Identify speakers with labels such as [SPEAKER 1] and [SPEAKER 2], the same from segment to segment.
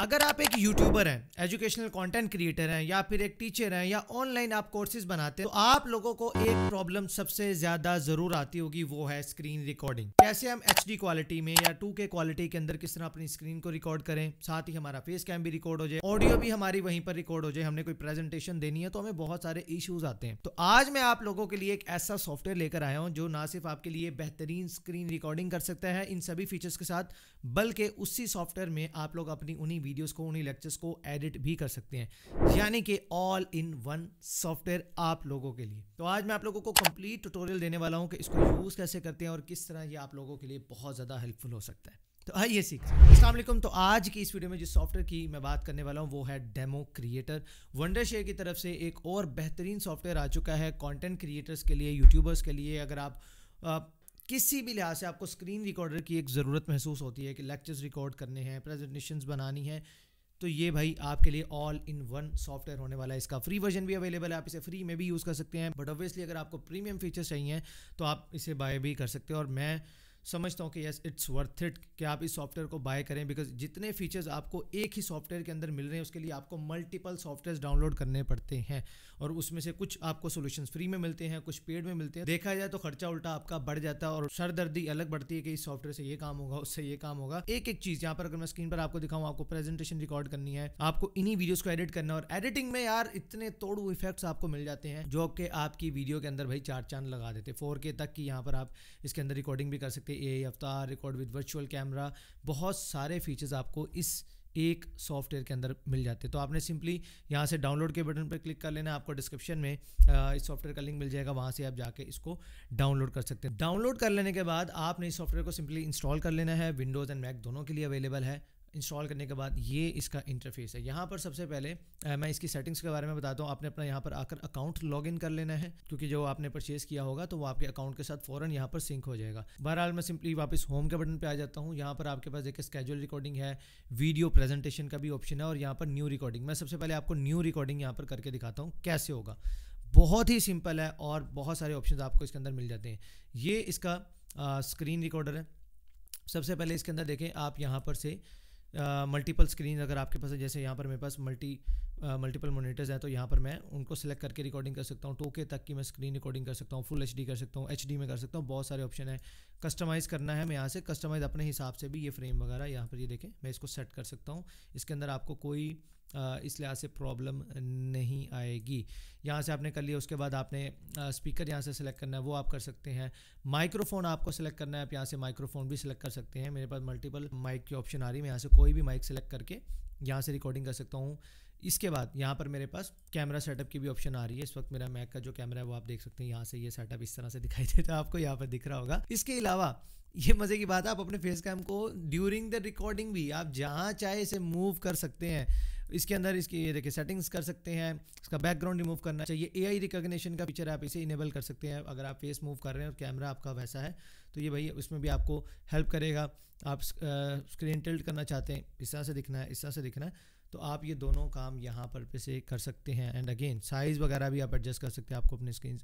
[SPEAKER 1] अगर आप एक यूट्यूबर हैं एजुकेशनल कंटेंट क्रिएटर हैं या फिर एक टीचर हैं या ऑनलाइन आप कोर्सेज बनाते हैं तो आप लोगों को एक प्रॉब्लम सबसे ज्यादा जरूर आती होगी वो है स्क्रीन रिकॉर्डिंग कैसे हम एच क्वालिटी में या टू क्वालिटी के अंदर किस तरह अपनी स्क्रीन को रिकॉर्ड करें साथ ही हमारा फेस कैम भी रिकॉर्ड हो जाए ऑडियो भी हमारी वहीं पर रिकॉर्ड हो जाए हमने कोई प्रेजेंटेशन देनी है तो हमें बहुत सारे इश्यूज आते हैं तो आज मैं आप लोगों के लिए एक ऐसा सॉफ्टवेयर लेकर आया हूँ जो ना सिर्फ आपके लिए बेहतरीन स्क्रीन रिकॉर्डिंग कर सकता है इन सभी फीचर्स के साथ बल्कि उसी सॉफ्टवेयर में आप लोग अपनी उन्हीं वीडियोस को उन्हीं लेक्चर्स को एडिट भी कर सकते हैं यानी कि ऑल इन वन सॉफ्टवेयर आप लोगों के लिए तो आज मैं आप लोगों को कंप्लीट ट्यूटोरियल देने वाला हूं कि इसको यूज़ कैसे करते हैं और किस तरह ये आप लोगों के लिए बहुत ज़्यादा हेल्पफुल हो सकता है तो आइए सीख असलम तो आज की इस वीडियो में जिस सॉफ्टवेयर की मैं बात करने वाला हूँ वो है डेमो क्रिएटर वंडर शेयर की तरफ से एक और बेहतरीन सॉफ्टवेयर आ चुका है कंटेंट क्रिएटर्स के लिए यूट्यूबर्स के लिए अगर आप, आप किसी भी लिहाज से आपको स्क्रीन रिकॉर्डर की एक ज़रूरत महसूस होती है कि लेक्चर्स रिकॉर्ड करने हैं प्रेजेंटेशंस बनानी है तो ये भाई आपके लिए ऑल इन वन सॉफ्टवेयर होने वाला है इसका फ्री वर्जन भी अवेलेबल है आप इसे फ्री में भी यूज़ कर सकते हैं बट ऑब्वियसली अगर आपको प्रीमियम फीचर्स चाहिए तो आप इसे बाय भी कर सकते हैं और मैं समझता हूँ कि यस इट्स वर्थ इट कि आप इस सॉफ्टवेयर को बाय करें बिकॉज जितने फीचर्स आपको एक ही सॉफ्टवेयर के अंदर मिल रहे हैं उसके लिए आपको मल्टीपल सॉफ्टवेयर डाउनलोड करने पड़ते हैं और उसमें से कुछ आपको सोल्यूशन फ्री में मिलते हैं कुछ पेड में मिलते हैं देखा जाए तो खर्चा उल्टा आपका बढ़ जाता है और सरदर्दी अलग बढ़ती है कि इस सॉफ्टवेयर से ये काम होगा उससे ये काम होगा एक एक चीज़ यहाँ पर अगर मैं स्क्रीन पर आपको दिखाऊँ आपको प्रेजेंटेशन रिकॉर्ड करनी है आपको इन्हीं वीडियोज़ को एडिट करना और एडिटिंग में यार इतने तोड़ू इफेक्ट्स आपको मिल जाते हैं जो कि आपकी वीडियो के अंदर भाई चार चांद लगा देते फोर तक की यहाँ पर आप इसके अंदर रिकॉर्डिंग भी कर सकते सकते ए आई अवतार रिकॉर्ड विद वर्चुअल कैमरा बहुत सारे फीचर्स आपको इस एक सॉफ्टवेयर के अंदर मिल जाते हैं तो आपने सिंपली यहाँ से डाउनलोड के बटन पर क्लिक कर लेना आपको डिस्क्रिप्शन में इस सॉफ्टवेयर का लिंक मिल जाएगा वहाँ से आप जाके इसको डाउनलोड कर सकते हैं डाउनलोड कर लेने के बाद आपने इस सॉफ्टवेयर को सिंपली इंस्टॉल कर लेना है विंडोज़ एंड मैक दोनों के लिए अवेलेबल है इंस्टॉल करने के बाद ये इसका इंटरफेस है यहाँ पर सबसे पहले आ, मैं इसकी सेटिंग्स के बारे में बताता हूँ आपने अपना यहाँ पर आकर अकाउंट लॉगिन कर लेना है क्योंकि जो आपने परचेज किया होगा तो वो आपके अकाउंट के साथ फौरन यहाँ पर सिंक हो जाएगा बहरहाल मैं सिंपली वापस होम के बटन पर आ जाता हूँ यहाँ पर आपके पास एक स्केजुअल रिकॉर्डिंग है वीडियो प्रेजेंटेशन का भी ऑप्शन है और यहाँ पर न्यू रिकॉर्डिंग मैं सबसे पहले आपको न्यू रिकॉर्डिंग यहाँ पर करके दिखाता हूँ कैसे होगा बहुत ही सिंपल है और बहुत सारे ऑप्शन आपको इसके अंदर मिल जाते हैं ये इसका स्क्रीन रिकॉर्डर है सबसे पहले इसके अंदर देखें आप यहाँ पर से मल्टीपल स्क्रीन अगर आपके पास है जैसे यहाँ पर मेरे पास मल्टी मल्टीपल मोनीटर्स हैं तो यहाँ पर मैं उनको सेलेक्ट करके रिकॉर्डिंग कर सकता हूँ टोके तक की मैं स्क्रीन रिकॉर्डिंग कर सकता हूँ फुल एच कर सकता हूँ एच में कर सकता हूँ बहुत सारे ऑप्शन है कस्टमाइज़ करना है मैं यहाँ से कस्टमाइज़ अपने हिसाब से भी ये फ्रेम वगैरह यहाँ पर ये देखें मैं इसको सेट कर सकता हूँ इसके अंदर आपको कोई इस लिहाज से प्रॉब्लम नहीं आएगी यहाँ से आपने कर लिया उसके बाद आपने स्पीकर यहाँ से सिलेक्ट करना है वो आप कर सकते हैं माइक्रोफोन आपको सेलेक्ट करना है आप यहाँ से माइक्रोफोन भी सिलेक्ट कर सकते हैं मेरे पास मल्टीपल माइक की ऑप्शन आ रही है मैं यहाँ से कोई भी माइक सेलेक्ट करके यहाँ से रिकॉर्डिंग कर सकता हूँ इसके बाद यहाँ पर मेरे पास कैमरा सेटअप की भी ऑप्शन आ रही है इस वक्त मेरा मैक का जो कैमरा है वो आप देख सकते हैं यहाँ से ये सेटअप इस तरह से दिखाई देता है आपको यहाँ पर दिख रहा होगा इसके अलावा ये मज़े की बात है आप अपने फेस कैम को ड्यूरिंग द रिकॉर्डिंग भी आप जहाँ चाहे इसे मूव कर सकते हैं इसके अंदर इसकी ये देखिए सेटिंग्स कर सकते हैं इसका बैकग्राउंड रिमूव करना चाहिए ए आई रिकोगशन का फीचर आप इसे इनेबल कर सकते हैं अगर आप फेस मूव कर रहे हैं और कैमरा आपका वैसा है तो ये भाई उसमें भी आपको हेल्प करेगा आप स्क्रीन टिल्ट करना चाहते हैं इस तरह से दिखना है इस तरह से दिखना है तो आप ये दोनों काम यहाँ पर पे से कर सकते हैं एंड अगेन साइज़ वगैरह भी आप एडजस्ट कर सकते हैं आपको अपने स्क्रीन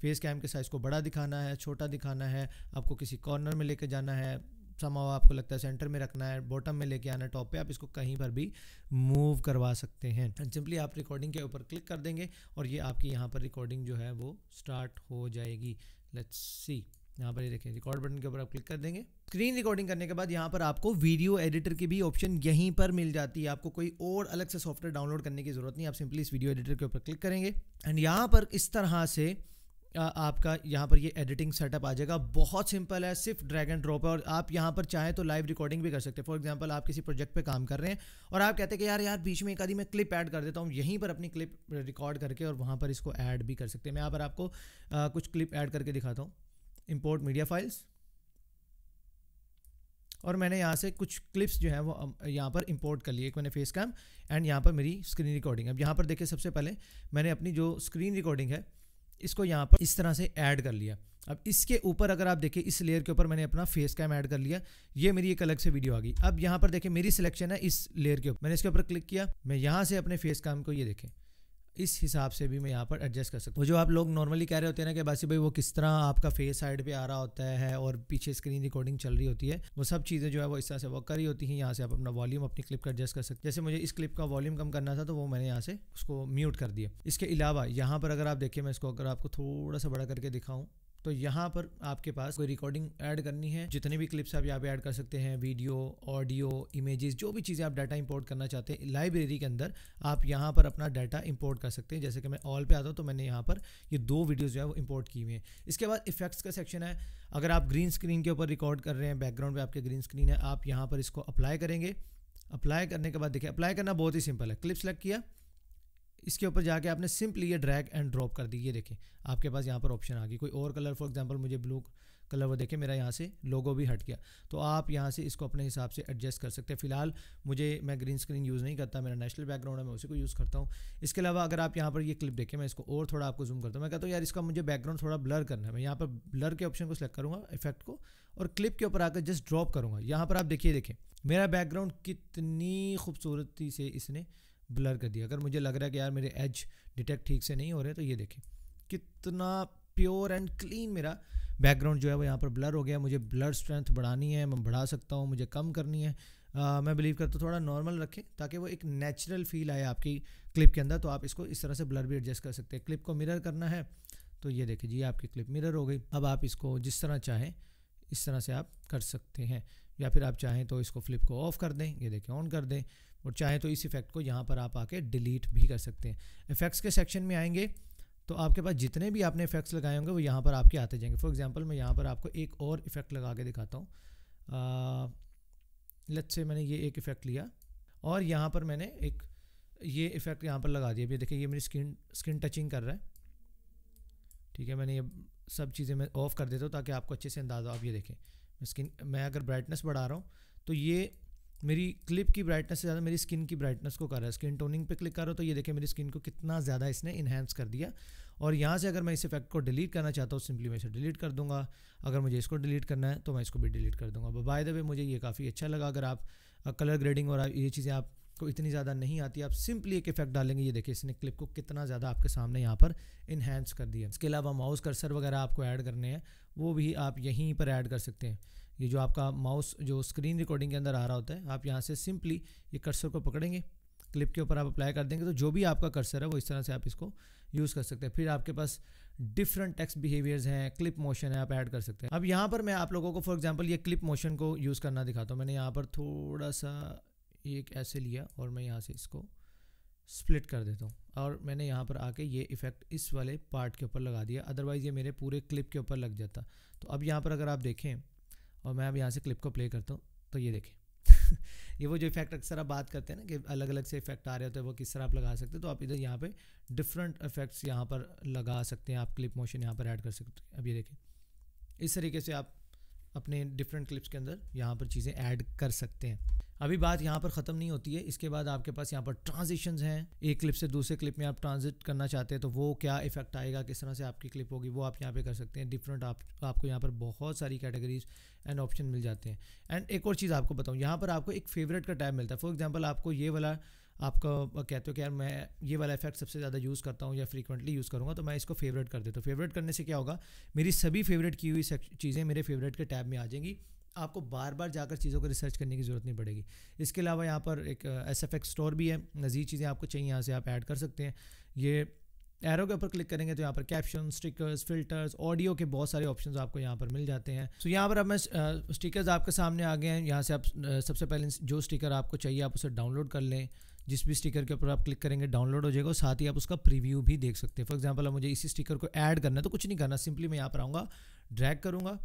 [SPEAKER 1] फेस कैम के साइज़ को बड़ा दिखाना है छोटा दिखाना है आपको किसी कॉर्नर में लेके जाना है समाव आपको लगता है सेंटर में रखना है बॉटम में लेके आना है टॉप पे आप इसको कहीं पर भी मूव करवा सकते हैं सिंपली आप रिकॉर्डिंग के ऊपर क्लिक कर देंगे और ये आपकी यहाँ पर रिकॉर्डिंग जो है वो स्टार्ट हो जाएगी लेट्स सी यहाँ पर ये देखें रिकॉर्ड बटन के ऊपर आप क्लिक कर देंगे स्क्रीन रिकॉर्डिंग करने के बाद यहाँ पर आपको वीडियो एडिटर की भी ऑप्शन यहीं पर मिल जाती है आपको कोई और अलग से सॉफ्टवेयर डाउनलोड करने की जरूरत नहीं आप सिंपली इस वीडियो एडिटर के ऊपर क्लिक करेंगे एंड यहाँ पर इस तरह से आपका यहाँ पर ये एडिटिंग सेटअप आ जाएगा बहुत सिंपल है सिर्फ ड्रैग एंड ड्रॉप है और आप यहाँ पर चाहें तो लाइव रिकॉर्डिंग भी कर सकते हैं फॉर एग्जांपल आप किसी प्रोजेक्ट पे काम कर रहे हैं और आप कहते हैं कि यार यार बीच में एक आधी मैं क्लिप ऐड कर देता हूँ यहीं पर अपनी क्लिप रिकॉर्ड करके और वहाँ पर इसको ऐड भी कर सकते हैं मैं यहाँ पर आपको आ, कुछ क्लिप ऐड करके दिखाता हूँ इम्पोर्ट मीडिया फाइल्स और मैंने यहाँ से कुछ क्लिप्स जो हैं वो यहाँ पर इंपोर्ट कर लिए एक मैंने फेस कैम एंड यहाँ पर मेरी स्क्रीन रिकॉर्डिंग अब यहाँ पर देखिए सबसे पहले मैंने अपनी जो स्क्रीन रिकॉर्डिंग है इसको यहाँ पर इस तरह से ऐड कर लिया अब इसके ऊपर अगर आप देखें इस लेयर के ऊपर मैंने अपना फेस कैम ऐड कर लिया ये मेरी एक अलग से वीडियो आ गई अब यहाँ पर देखें मेरी सिलेक्शन है इस लेयर के ऊपर मैंने इसके ऊपर क्लिक किया मैं यहाँ से अपने फेस कैम को ये देखें इस हिसाब से भी मैं यहाँ पर एडजस्ट कर सकता हूँ जो आप लोग नॉर्मली कह रहे होते हैं ना कि बासी भाई वो किस तरह आपका फेस साइड पे आ रहा होता है और पीछे स्क्रीन रिकॉर्डिंग चल रही होती है वो सब चीज़ें जो है वो इस तरह से वर्क करी होती हैं यहाँ से आप अपना वॉल्यूम अपनी क्लिप का एडजस्ट कर सकते हैं जैसे मुझे इस क्लिप का वॉल्यूम कम करना था तो वो मैंने यहाँ से उसको म्यूट कर दिया इसके अलावा यहाँ पर अगर आप देखिए मैं इसको अगर आपको थोड़ा सा बड़ा करके दिखाऊँ तो यहाँ पर आपके पास कोई रिकॉर्डिंग ऐड करनी है जितने भी क्लिप्स आप यहाँ पे ऐड कर सकते हैं वीडियो ऑडियो इमेजेस जो भी चीज़ें आप डाटा इंपोर्ट करना चाहते हैं लाइब्रेरी के अंदर आप यहाँ पर अपना डाटा इंपोर्ट कर सकते हैं जैसे कि मैं ऑल पे आता हूँ तो मैंने यहाँ पर ये दो वीडियोज़ जो है वो इम्पोर्ट की हुई हैं इसके बाद इफेक्ट्स का सेक्शन है अगर आप ग्रीन स्क्रीन के ऊपर रिकॉर्ड कर रहे हैं बैकग्राउंड पर आपके ग्रीन स्क्रीन है आप यहाँ पर इसको अप्लाई करेंगे अप्लाई करने के बाद देखिए अप्लाई करना बहुत ही सिंपल है क्लिप सेलेक्ट किया इसके ऊपर जाके आपने सिंपली ये ड्रैग एंड ड्रॉप कर दी ये देखें आपके पास यहाँ पर ऑप्शन आ गई कोई और कलर फॉर एग्जांपल मुझे ब्लू कलर वो देखें मेरा यहाँ से लोगो भी हट गया तो आप यहाँ से इसको अपने हिसाब से एडजस्ट कर सकते हैं फिलहाल मुझे मैं ग्रीन स्क्रीन यूज़ नहीं करता मेरा नेशनल बैकग्राउंड है मैं उसी को यूज़ करता हूँ इसके अलावा अगर आप यहाँ पर ये क्लिप देखें मैं इसको और थोड़ा आपको जूम करता हूँ मैं कहता हूँ यार इसका मुझे बैकग्राउंड थोड़ा ब्लर करना है मैं यहाँ पर ब्लर के ऑप्शन को सिलेक्ट करूँगा इफेक्ट को और क्लिप के ऊपर आकर जस्ट ड्रॉप करूँगा यहाँ पर आप देखिए देखें मेरा बैकग्राउंड कितनी खूबसूरती से इसने ब्लर कर दिया अगर मुझे लग रहा है कि यार मेरे एज डिटेक्ट ठीक से नहीं हो रहे तो ये देखें कितना प्योर एंड क्लीन मेरा बैकग्राउंड जो है वो यहाँ पर ब्लर हो गया मुझे ब्लर स्ट्रेंथ बढ़ानी है मैं बढ़ा सकता हूँ मुझे कम करनी है आ, मैं बिलीव करता हूँ थोड़ा नॉर्मल रखें ताकि वो एक नेचुरल फील आए आपकी क्लिप के अंदर तो आप इसको इस तरह से ब्लर भी एडजस्ट कर सकते हैं क्लिप को मिरर करना है तो ये देखिए जी आपकी क्लिप मिरर हो गई अब आप इसको जिस तरह चाहें इस तरह से आप कर सकते हैं या फिर आप चाहें तो इसको फ्लिप को ऑफ कर दें ये देखें ऑन कर दें और चाहें तो इस इफेक्ट को यहाँ पर आप आके डिलीट भी कर सकते हैं इफेक्ट्स के सेक्शन में आएंगे तो आपके पास जितने भी आपने इफेक्ट्स लगाए होंगे वो यहाँ पर आपके आते जाएंगे फॉर एग्ज़ाम्पल मैं यहाँ पर आपको एक और इफेक्ट लगा के दिखाता हूँ लेट्स से मैंने ये एक इफेक्ट लिया और यहाँ पर मैंने एक ये इफेक्ट यहाँ पर लगा दिया अभी देखिए ये मेरी स्किन स्किन टचिंग कर रहा है ठीक है मैंने ये सब चीज़ें मैं ऑफ़ कर देता हूँ ताकि आपको अच्छे से अंदाज़ा आप ये देखें स्किन मैं अगर ब्राइटनेस बढ़ा रहा हूँ तो ये मेरी क्लिप की ब्राइटनेस से ज़्यादा मेरी स्किन की ब्राइटनेस को कर रहा है स्किन टोनिंग पे क्लिक कर रहा हो तो ये देखिए मेरी स्किन को कितना ज़्यादा इसने इन्हेंस कर दिया और यहाँ से अगर मैं इस इफेक्ट को डिलीट करना चाहता हूँ सिंपली मैं इसे डिलीट कर दूंगा अगर मुझे इसको डिलीट करना है तो मैं इसको भी डिलीट कर दूँगा बाय द वे मुझे ये काफ़ी अच्छा लगा अगर आप कलर ग्रेडिंग और ये चीज़ें आप आपको इतनी ज़्यादा नहीं आती आप सिंपली एक इफेक्ट डालेंगे ये देखिए इसने क्लिप को कितना ज़्यादा आपके सामने यहाँ पर इन्हेंस कर दिया इसके अलावा माउस कर्सर वगैरह आपको ऐड करने हैं वो भी आप यहीं पर ऐड कर सकते हैं ये जो आपका माउस जो स्क्रीन रिकॉर्डिंग के अंदर आ रहा होता है आप यहाँ से सिंपली ये कर्सर को पकड़ेंगे क्लिप के ऊपर आप अप्लाई कर देंगे तो जो भी आपका कर्सर है वो इस तरह से आप इसको यूज़ कर सकते हैं फिर आपके पास डिफरेंट टेक्स बिहेवियर्स हैं क्लिप मोशन है आप ऐड कर सकते हैं अब यहाँ पर मैं आप लोगों को फॉर एग्जाम्पल ये क्लिप मोशन को यूज़ करना दिखाता हूँ मैंने यहाँ पर थोड़ा सा एक ऐसे लिया और मैं यहाँ से इसको स्प्लिट कर देता हूँ और मैंने यहाँ पर आके ये इफ़ेक्ट इस वाले पार्ट के ऊपर लगा दिया अदरवाइज़ ये मेरे पूरे क्लिप के ऊपर लग जाता तो अब यहाँ पर अगर आप देखें और मैं अब यहाँ से क्लिप को प्ले करता हूँ तो ये देखें ये वो जो इफेक्ट अक्सर आप बात करते हैं ना कि अलग अलग से इफेक्ट आ रहे होते हैं वो किस तरह आप लगा सकते हैं तो आप इधर यहाँ पे डिफरेंट इफेक्ट्स यहाँ पर लगा सकते हैं आप क्लिप मोशन यहाँ पर ऐड कर सकते हैं अब ये देखें इस तरीके से आप अपने डिफरेंट क्लिप्स के अंदर यहाँ पर चीज़ें ऐड कर सकते हैं अभी बात यहाँ पर ख़त्म नहीं होती है इसके बाद आपके पास यहाँ पर ट्रांजिशन हैं एक क्लिप से दूसरे क्लिप में आप ट्रांजिट करना चाहते हैं तो वो क्या इफेक्ट आएगा किस तरह से आपकी क्लिप होगी वो आप यहाँ पे कर सकते हैं डिफरेंट आप आपको यहाँ पर बहुत सारी कैटेगरीज एंड ऑप्शन मिल जाते हैं एंड एक और चीज़ आपको बताऊँ यहाँ पर आपको एक फेवरेट का टैब मिलता है फॉर एग्जाम्पल आपको ये वाला आपका कहते हो कि यार मैं ये वाला इफेक्ट सबसे ज़्यादा यूज़ करता हूँ या फ्रीक्वेंटली यूज़ करूँगा तो मैं इसको फेवरेट कर देता हूँ फेवरेट करने से क्या होगा मेरी सभी फेवरेट की हुई चीज़ें मेरे फेवरेट के टैब में आ जाएंगी आपको बार बार जाकर चीज़ों को रिसर्च करने की ज़रूरत नहीं पड़ेगी इसके अलावा यहाँ पर एक एस एफ एक्स स्टोर भी है मज़ीद चीज़ें आपको चाहिए यहाँ से आप ऐड कर सकते हैं ये एरो के ऊपर क्लिक करेंगे तो यहाँ पर कैप्शन स्टिकर्स फिल्टर्स ऑडियो के बहुत सारे ऑप्शंस आपको यहाँ पर मिल जाते हैं सो so, यहाँ पर अब मैं स्टिकर्स आपके सामने आ गए हैं यहाँ से आप सबसे पहले जो स्टिकर आपको चाहिए आप उसे डाउनलोड कर लें जिस भी स्टिकर के ऊपर आप क्लिक करेंगे डाउनलोड हो जाएगा साथ ही आप उसका प्रीव्यू भी देख सकते हैं फॉर एग्जाम्पल अब मुझे इसी स्टिकर को ऐड करना है तो कुछ नहीं करना सिंपली मैं यहाँ पर आऊँगा ड्रैग करूँगा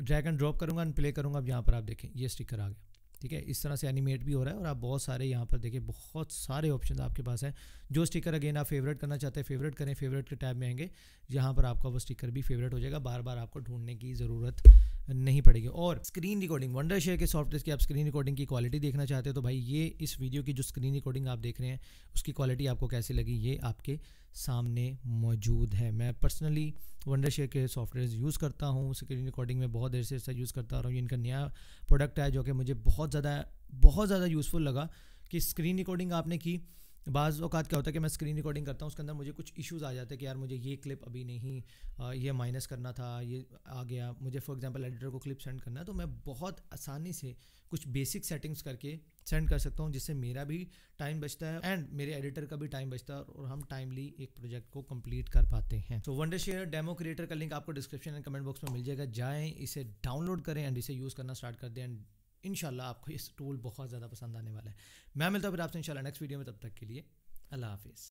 [SPEAKER 1] ड्रैग एंड ड्रॉप करूँगा एंड प्ले करूँगा अब यहाँ पर आप देखें ये स्टिकर आ गया ठीक है इस तरह से एनिमेट भी हो रहा है और आप बहुत सारे यहाँ पर देखें बहुत सारे ऑप्शन आपके पास हैं जो स्टिकर अगेन आप फेवरेट करना चाहते हैं फेवरेट करें फेवरेट के टैब में आएंगे यहाँ पर आपका वो स्टिकर भी फेवरेट हो जाएगा बार बार आपको ढूंढने की ज़रूरत नहीं पड़ेगी और स्क्रीन रिकॉर्डिंग वंडर शेयर के सॉफ्टवेयर की आप स्क्रीन रिकॉर्डिंग की क्वालिटी देखना चाहते हो तो भाई ये इस वीडियो की जो स्क्रीन रिकॉर्डिंग आप देख रहे हैं उसकी क्वालिटी आपको कैसी लगी ये आपके सामने मौजूद है मैं पर्सनली वंडर शेयर के सॉफ्टवेयर यूज़ करता हूँ स्क्रीन रिकॉर्डिंग में बहुत देर से ऐसा यूज़ करता रहा हूँ इनका नया प्रोडक्ट है जो कि मुझे बहुत ज़्यादा बहुत ज़्यादा यूज़फुल लगा कि स्क्रीन रिकॉर्डिंग आपने की बाज़ अवत क्या होता है कि मैं स्क्रीन रिकॉर्डिंग करता हूँ उसके अंदर मुझे कुछ इश्यूज़ आ जाते हैं कि यार मुझे ये क्लिप अभी नहीं ये माइनस करना था ये आ गया मुझे फॉर एग्जांपल एडिटर को क्लिप सेंड करना है तो मैं बहुत आसानी से कुछ बेसिक सेटिंग्स करके सेंड कर सकता हूँ जिससे मेरा भी टाइम बचता है एंड मेरे एडिटर का भी टाइम बचता है और हम टाइमली एक प्रोजेक्ट को कंप्लीट कर पाते हैं तो वंडर शेयर डेमो क्रिएटर का लिंक आपको डिस्क्रिप्शन एंड कमेंट बॉक्स में मिल जाएगा जाएँ इसे डाउनलोड करें एंड इसे यूज़ करना स्टार्ट कर दें एंड इन आपको इस टूल बहुत ज़्यादा पसंद आने वाला है मैं मिलता हूँ फिर आपसे इनशाला नेक्स्ट वीडियो में तब तक के लिए अल्लाह हाफिज़